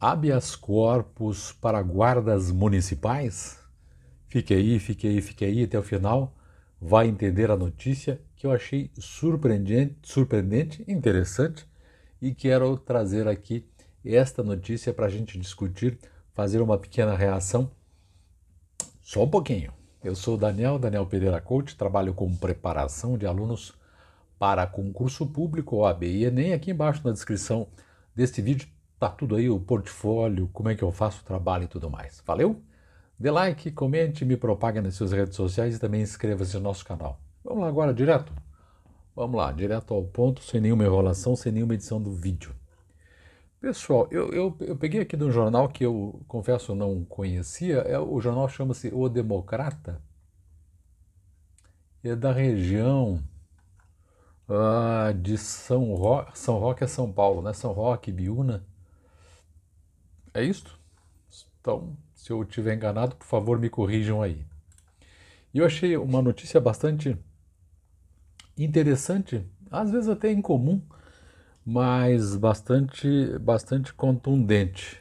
habeas corpus para guardas municipais? Fique aí, fique aí, fique aí até o final. Vai entender a notícia que eu achei surpreendente, surpreendente interessante e quero trazer aqui esta notícia para a gente discutir, fazer uma pequena reação. Só um pouquinho. Eu sou Daniel, Daniel Pereira Coach, trabalho com preparação de alunos para concurso público, OAB e Enem. Aqui embaixo na descrição deste vídeo tá tudo aí, o portfólio, como é que eu faço o trabalho e tudo mais. Valeu? Dê like, comente, me propague nas suas redes sociais e também inscreva-se no nosso canal. Vamos lá agora, direto? Vamos lá, direto ao ponto, sem nenhuma enrolação, sem nenhuma edição do vídeo. Pessoal, eu, eu, eu peguei aqui de um jornal que eu confesso não conhecia, é, o jornal chama-se O Democrata, é da região ah, de São, Ro São Roque a São Paulo, né? São Roque, Biúna, é isto. Então, se eu tiver enganado, por favor, me corrijam aí. E eu achei uma notícia bastante interessante, às vezes até incomum, mas bastante, bastante contundente,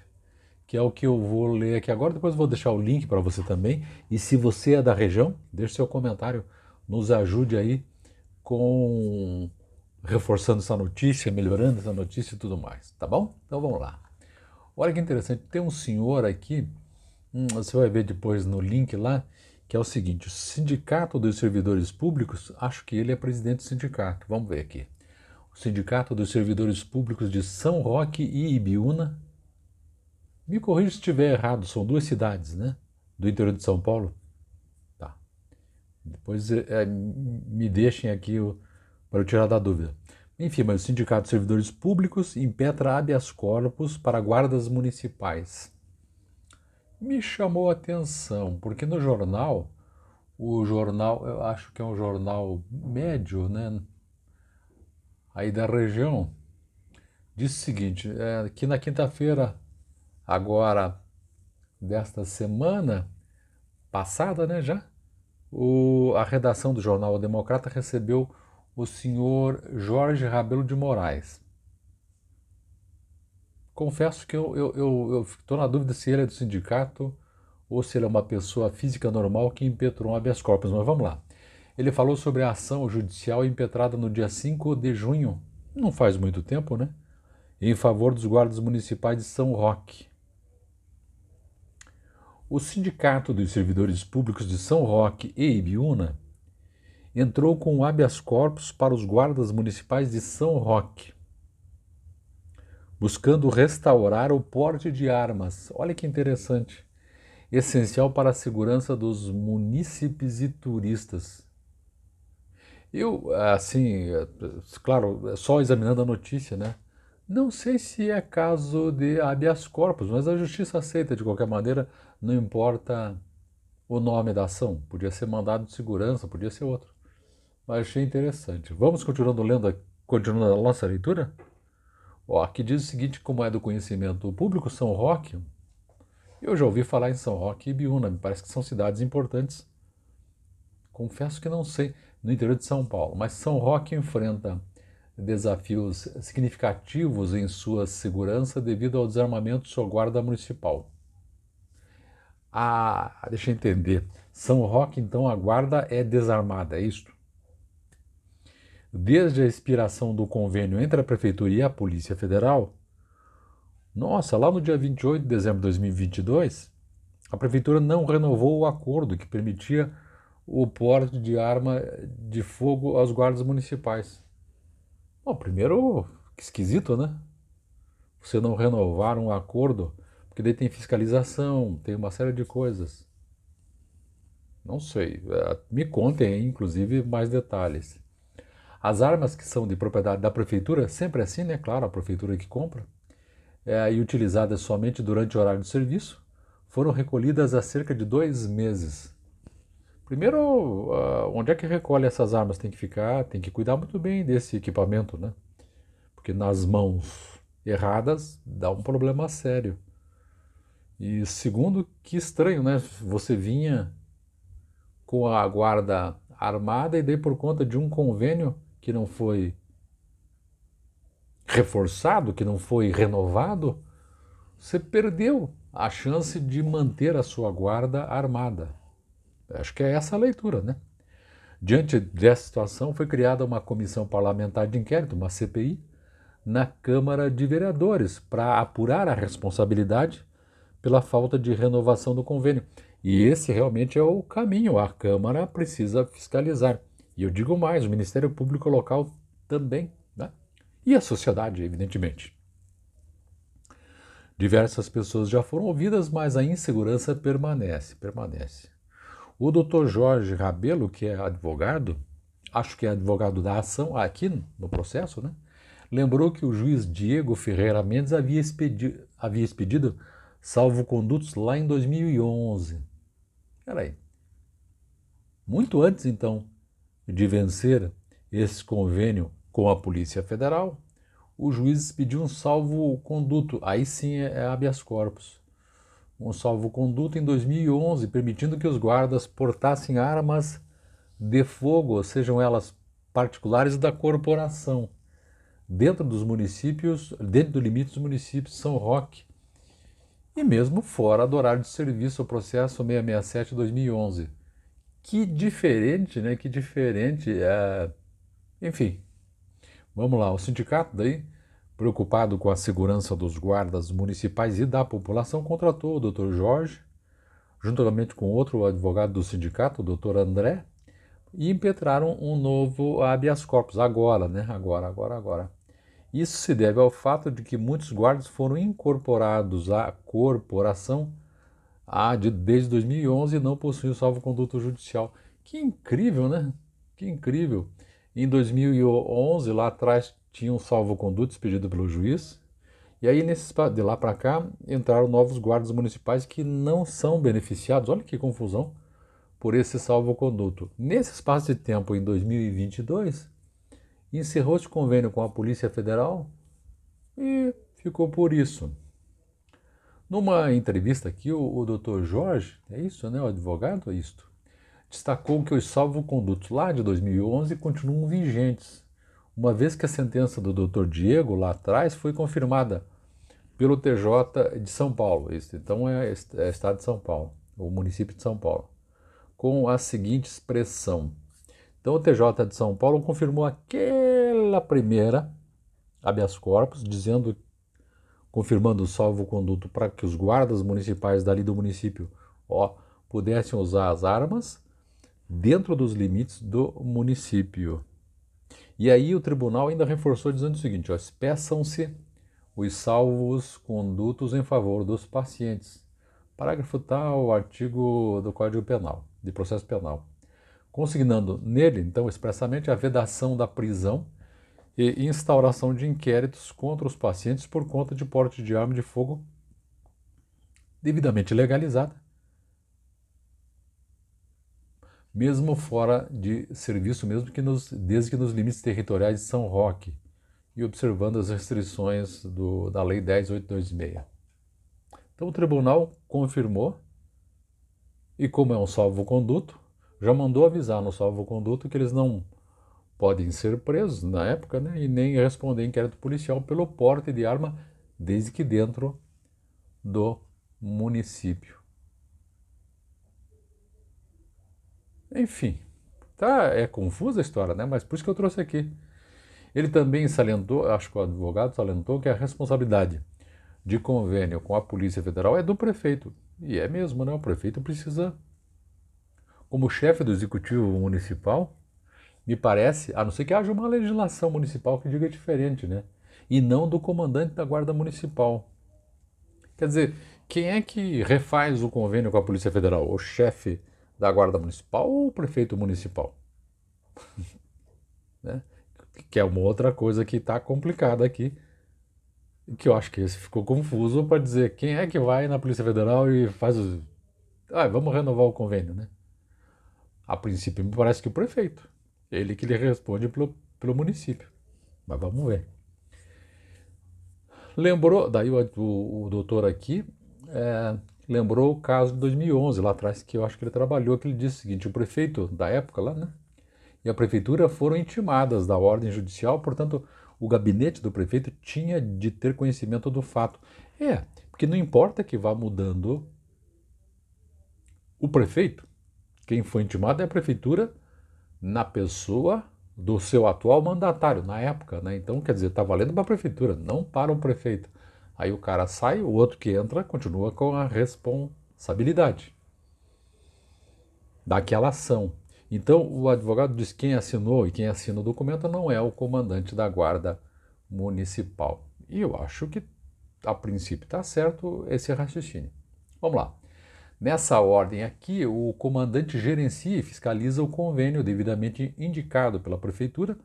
que é o que eu vou ler aqui agora. Depois vou deixar o link para você também. E se você é da região, deixe seu comentário, nos ajude aí com reforçando essa notícia, melhorando essa notícia e tudo mais, tá bom? Então vamos lá. Olha que interessante, tem um senhor aqui, hum, você vai ver depois no link lá, que é o seguinte: o Sindicato dos Servidores Públicos, acho que ele é presidente do sindicato, vamos ver aqui. O Sindicato dos Servidores Públicos de São Roque e Ibiúna. Me corrija se estiver errado, são duas cidades, né? Do interior de São Paulo. Tá. Depois é, é me deixem aqui para eu tirar da dúvida. Enfim, mas o Sindicato de Servidores Públicos impetra habeas corpus para guardas municipais. Me chamou a atenção, porque no jornal, o jornal, eu acho que é um jornal médio, né? Aí da região, disse o seguinte, é, que na quinta-feira, agora desta semana passada, né, já, o, a redação do jornal o Democrata recebeu o senhor Jorge Rabelo de Moraes. Confesso que eu estou na dúvida se ele é do sindicato ou se ele é uma pessoa física normal que impetrou um habeas corpus, mas vamos lá. Ele falou sobre a ação judicial impetrada no dia 5 de junho, não faz muito tempo, né? Em favor dos guardas municipais de São Roque. O Sindicato dos Servidores Públicos de São Roque e Ibiúna entrou com habeas corpus para os guardas municipais de São Roque, buscando restaurar o porte de armas. Olha que interessante. Essencial para a segurança dos munícipes e turistas. Eu, assim, claro, só examinando a notícia, né? Não sei se é caso de habeas corpus, mas a justiça aceita de qualquer maneira, não importa o nome da ação. Podia ser mandado de segurança, podia ser outro. Mas achei interessante. Vamos continuando lendo, continuando a nossa leitura? Ó, aqui diz o seguinte, como é do conhecimento público, São Roque. Eu já ouvi falar em São Roque e Biúna, me parece que são cidades importantes. Confesso que não sei, no interior de São Paulo, mas São Roque enfrenta desafios significativos em sua segurança devido ao desarmamento de sua guarda municipal. Ah, deixa eu entender. São Roque, então, a guarda é desarmada, é isto? desde a expiração do convênio entre a Prefeitura e a Polícia Federal, nossa, lá no dia 28 de dezembro de 2022, a Prefeitura não renovou o acordo que permitia o porte de arma de fogo aos guardas municipais. Bom, primeiro, que esquisito, né? Você não renovar um acordo, porque daí tem fiscalização, tem uma série de coisas. Não sei. Eh, me contem, inclusive, mais detalhes. As armas que são de propriedade da prefeitura, sempre assim, né? Claro, a prefeitura que compra, é, e utilizadas somente durante o horário de serviço, foram recolhidas há cerca de dois meses. Primeiro, uh, onde é que recolhe essas armas? Tem que ficar, tem que cuidar muito bem desse equipamento, né? Porque nas mãos erradas dá um problema sério. E segundo, que estranho, né? Você vinha com a guarda armada e daí por conta de um convênio que não foi reforçado, que não foi renovado, você perdeu a chance de manter a sua guarda armada. Acho que é essa a leitura, né? Diante dessa situação, foi criada uma comissão parlamentar de inquérito, uma CPI, na Câmara de Vereadores, para apurar a responsabilidade pela falta de renovação do convênio. E esse realmente é o caminho, a Câmara precisa fiscalizar. E eu digo mais, o Ministério Público Local também, né? E a sociedade, evidentemente. Diversas pessoas já foram ouvidas, mas a insegurança permanece, permanece. O doutor Jorge Rabelo, que é advogado, acho que é advogado da ação aqui no processo, né? Lembrou que o juiz Diego Ferreira Mendes havia expedido, havia expedido salvo condutos lá em 2011. Peraí. Muito antes, então, de vencer esse convênio com a Polícia Federal, os juízes pediu um salvo-conduto, aí sim é, é habeas corpus. Um salvo-conduto em 2011, permitindo que os guardas portassem armas de fogo, sejam elas particulares da corporação, dentro dos municípios, dentro do limite dos municípios de São Roque, e mesmo fora do horário de serviço, o processo 667-2011. Que diferente, né? Que diferente. É... Enfim, vamos lá. O sindicato daí, preocupado com a segurança dos guardas municipais e da população, contratou o Dr. Jorge, juntamente com outro advogado do sindicato, o Dr. André, e impetraram um novo habeas corpus agora, né? Agora, agora, agora. Isso se deve ao fato de que muitos guardas foram incorporados à corporação ah, de, desde 2011 não o salvo-conduto judicial. Que incrível, né? Que incrível. Em 2011, lá atrás, tinha um salvo-conduto expedido pelo juiz. E aí, nesses, de lá para cá, entraram novos guardas municipais que não são beneficiados. Olha que confusão por esse salvo-conduto. Nesse espaço de tempo, em 2022, encerrou-se convênio com a Polícia Federal e ficou por isso. Numa entrevista aqui, o, o doutor Jorge, é isso, né, o advogado, é isto, destacou que os salvo-condutos lá de 2011 continuam vigentes, uma vez que a sentença do doutor Diego lá atrás foi confirmada pelo TJ de São Paulo, é isso, então é, é Estado de São Paulo, o município de São Paulo, com a seguinte expressão. Então o TJ de São Paulo confirmou aquela primeira habeas corpus, dizendo que confirmando o salvo-conduto para que os guardas municipais dali do município ó, pudessem usar as armas dentro dos limites do município. E aí o tribunal ainda reforçou dizendo o seguinte: ó, peçam-se os salvos condutos em favor dos pacientes. Parágrafo tal, artigo do Código Penal, de processo penal. Consignando nele, então, expressamente a vedação da prisão e instauração de inquéritos contra os pacientes por conta de porte de arma de fogo devidamente legalizada, mesmo fora de serviço, mesmo que nos, desde que nos limites territoriais de São Roque e observando as restrições do, da Lei 10826. Então o tribunal confirmou e como é um salvo-conduto, já mandou avisar no salvo-conduto que eles não podem ser presos na época né, e nem responder inquérito policial pelo porte de arma, desde que dentro do município. Enfim, tá, é confusa a história, né? Mas por isso que eu trouxe aqui. Ele também salientou, acho que o advogado salientou, que a responsabilidade de convênio com a Polícia Federal é do prefeito. E é mesmo, né? O prefeito precisa, como chefe do executivo municipal, me parece, a não ser que haja uma legislação municipal que diga diferente, né? E não do comandante da Guarda Municipal. Quer dizer, quem é que refaz o convênio com a Polícia Federal? O chefe da Guarda Municipal ou o prefeito municipal? né? Que é uma outra coisa que está complicada aqui, que eu acho que esse ficou confuso para dizer quem é que vai na Polícia Federal e faz os. Ah, vamos renovar o convênio, né? A princípio me parece que o prefeito. Ele que lhe responde pelo, pelo município. Mas vamos ver. Lembrou, daí o, o, o doutor aqui é, lembrou o caso de 2011, lá atrás, que eu acho que ele trabalhou, que ele disse o seguinte, o prefeito da época lá, né, e a prefeitura foram intimadas da ordem judicial, portanto, o gabinete do prefeito tinha de ter conhecimento do fato. É, porque não importa que vá mudando o prefeito, quem foi intimado é a prefeitura na pessoa do seu atual mandatário, na época, né? Então, quer dizer, está valendo para a prefeitura, não para o um prefeito. Aí o cara sai, o outro que entra continua com a responsabilidade daquela ação. Então, o advogado diz quem assinou e quem assina o documento não é o comandante da guarda municipal. E eu acho que, a princípio, está certo esse raciocínio. Vamos lá. Nessa ordem aqui, o comandante gerencia e fiscaliza o convênio devidamente indicado pela prefeitura.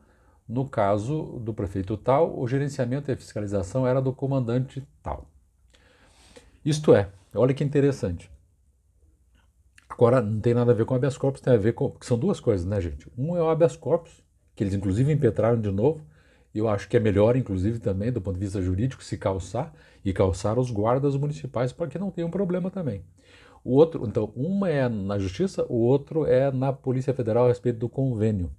No caso do prefeito tal, o gerenciamento e a fiscalização era do comandante tal. Isto é, olha que interessante. Agora, não tem nada a ver com habeas corpus, tem a ver com. são duas coisas, né, gente? Um é o habeas corpus, que eles inclusive impetraram de novo, eu acho que é melhor, inclusive, também, do ponto de vista jurídico, se calçar e calçar os guardas municipais para que não tenha um problema também. O outro, então, uma é na Justiça, o outro é na Polícia Federal a respeito do convênio.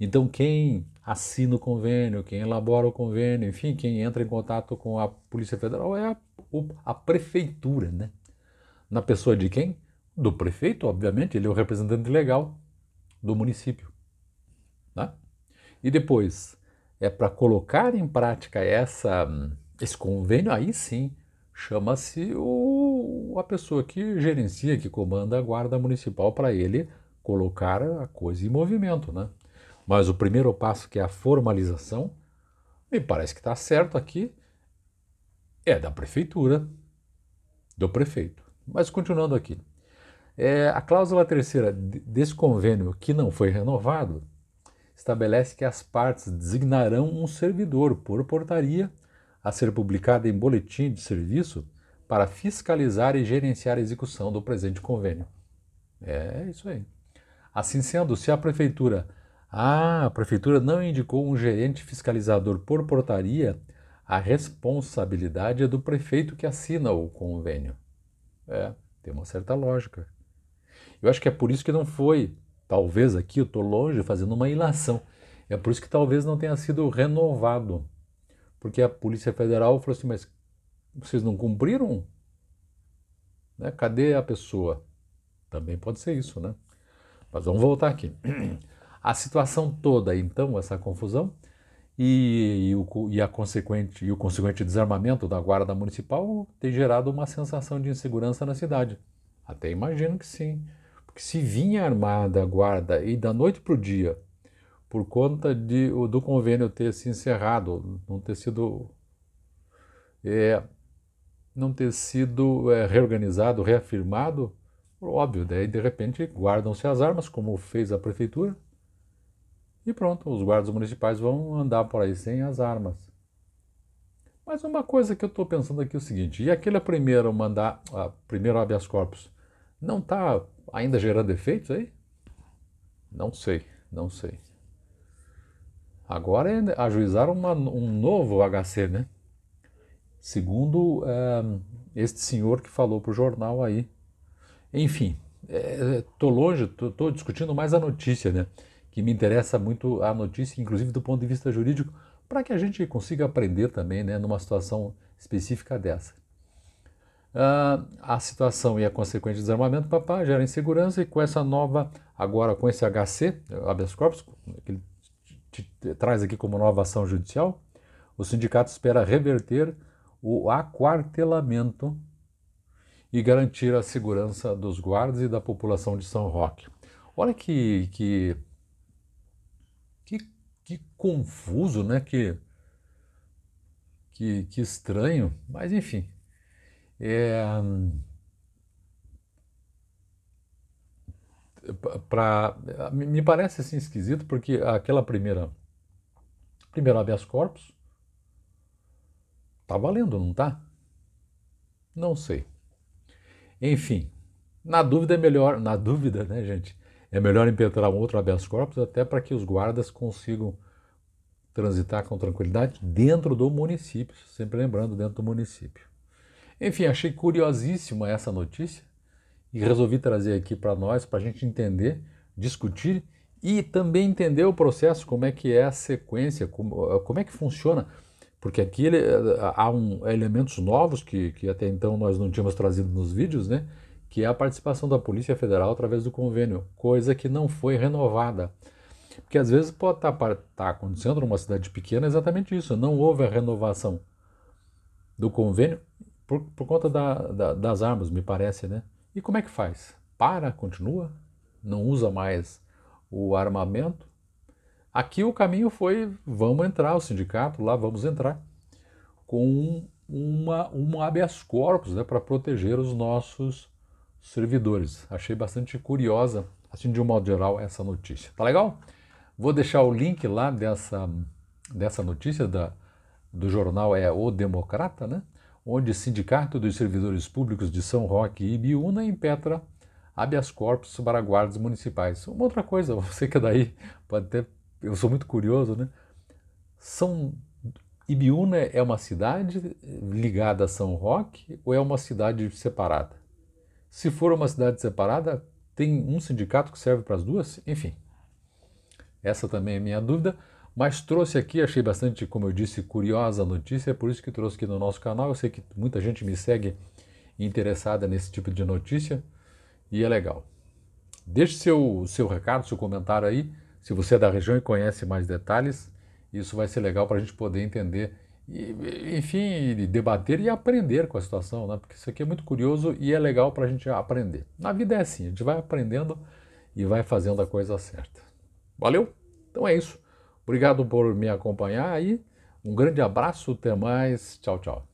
Então, quem assina o convênio, quem elabora o convênio, enfim, quem entra em contato com a Polícia Federal é a, a prefeitura, né? Na pessoa de quem? Do prefeito, obviamente, ele é o representante legal do município. Né? E depois, é para colocar em prática essa, hum, esse convênio, aí sim chama-se o a pessoa que gerencia, que comanda a guarda municipal para ele colocar a coisa em movimento, né? Mas o primeiro passo que é a formalização, me parece que está certo aqui, é da prefeitura, do prefeito. Mas continuando aqui, é, a cláusula terceira desse convênio que não foi renovado estabelece que as partes designarão um servidor por portaria a ser publicada em boletim de serviço para fiscalizar e gerenciar a execução do presente convênio. É isso aí. Assim sendo, se a prefeitura ah, a prefeitura não indicou um gerente fiscalizador por portaria, a responsabilidade é do prefeito que assina o convênio. É, tem uma certa lógica. Eu acho que é por isso que não foi, talvez aqui eu estou longe fazendo uma ilação, é por isso que talvez não tenha sido renovado. Porque a Polícia Federal falou assim, mas vocês não cumpriram? Né? Cadê a pessoa? Também pode ser isso, né? Mas vamos voltar aqui. A situação toda, então, essa confusão e, e, o, e a consequente, e o consequente desarmamento da guarda municipal tem gerado uma sensação de insegurança na cidade. Até imagino que sim, porque se vinha armada a guarda e da noite para o dia, por conta de, do convênio ter se encerrado, não ter sido é, não ter sido é, reorganizado, reafirmado, óbvio, daí de repente guardam-se as armas, como fez a prefeitura, e pronto, os guardas municipais vão andar por aí sem as armas. Mas uma coisa que eu estou pensando aqui é o seguinte: e aquele primeiro mandar, a primeiro habeas corpus, não está ainda gerando efeitos aí? Não sei, não sei. Agora é né, ajuizar uma, um novo HC, né? segundo eh, este senhor que falou para o jornal aí. Enfim, estou eh, eh, é, longe, estou discutindo mais a notícia, né? Que me interessa muito a notícia, inclusive do ponto de vista jurídico, para que a gente consiga aprender também, né? Numa situação específica dessa. Uh, a situação e a consequente desarmamento, papá, gera insegurança e com essa nova, agora com esse HC, habeas corpus, que ele te, te, te, traz aqui como nova ação judicial, o sindicato espera reverter o aquartelamento e garantir a segurança dos guardas e da população de São Roque. Olha que, que, que, que confuso, né? Que, que, que estranho, mas enfim. É, me parece assim esquisito porque aquela primeira primeiro habeas corpus Tá valendo, não tá? Não sei. Enfim, na dúvida é melhor, na dúvida, né, gente? É melhor impetrar um outro habeas corpus até para que os guardas consigam transitar com tranquilidade dentro do município, sempre lembrando, dentro do município. Enfim, achei curiosíssima essa notícia e resolvi trazer aqui para nós, para a gente entender, discutir e também entender o processo, como é que é a sequência, como, eh, como é que funciona porque aqui ele, eh, há um, elementos novos que, que até então nós não tínhamos trazido nos vídeos, né? que é a participação da Polícia Federal através do convênio, coisa que não foi renovada. Porque às vezes pode estar, tá estar tá acontecendo numa cidade pequena exatamente isso, não houve a renovação do convênio por, por conta da, da, das armas, me parece, né? E como é que faz? Para, continua, não usa mais o armamento, Aqui o caminho foi: vamos entrar, o sindicato lá, vamos entrar, com uma, um habeas corpus né, para proteger os nossos servidores. Achei bastante curiosa, assim de um modo geral, essa notícia. Tá legal? Vou deixar o link lá dessa, dessa notícia da, do jornal é O Democrata, né? onde Sindicato dos Servidores Públicos de São Roque e Ibiúna impetra habeas corpus para guardas municipais. Uma outra coisa, você que é daí pode até eu sou muito curioso, né? São Ibiúna é uma cidade ligada a São Roque ou é uma cidade separada? Se for uma cidade separada, tem um sindicato que serve para as duas? Enfim, essa também é minha dúvida, mas trouxe aqui, achei bastante, como eu disse, curiosa a notícia, é por isso que trouxe aqui no nosso canal. Eu sei que muita gente me segue interessada nesse tipo de notícia e é legal. Deixe seu, seu recado, seu comentário aí se você é da região e conhece mais detalhes, isso vai ser legal para a gente poder entender, e, enfim, debater e aprender com a situação, né? porque isso aqui é muito curioso e é legal para a gente aprender. Na vida é assim, a gente vai aprendendo e vai fazendo a coisa certa. Valeu? Então é isso. Obrigado por me acompanhar aí. Um grande abraço, até mais. Tchau, tchau.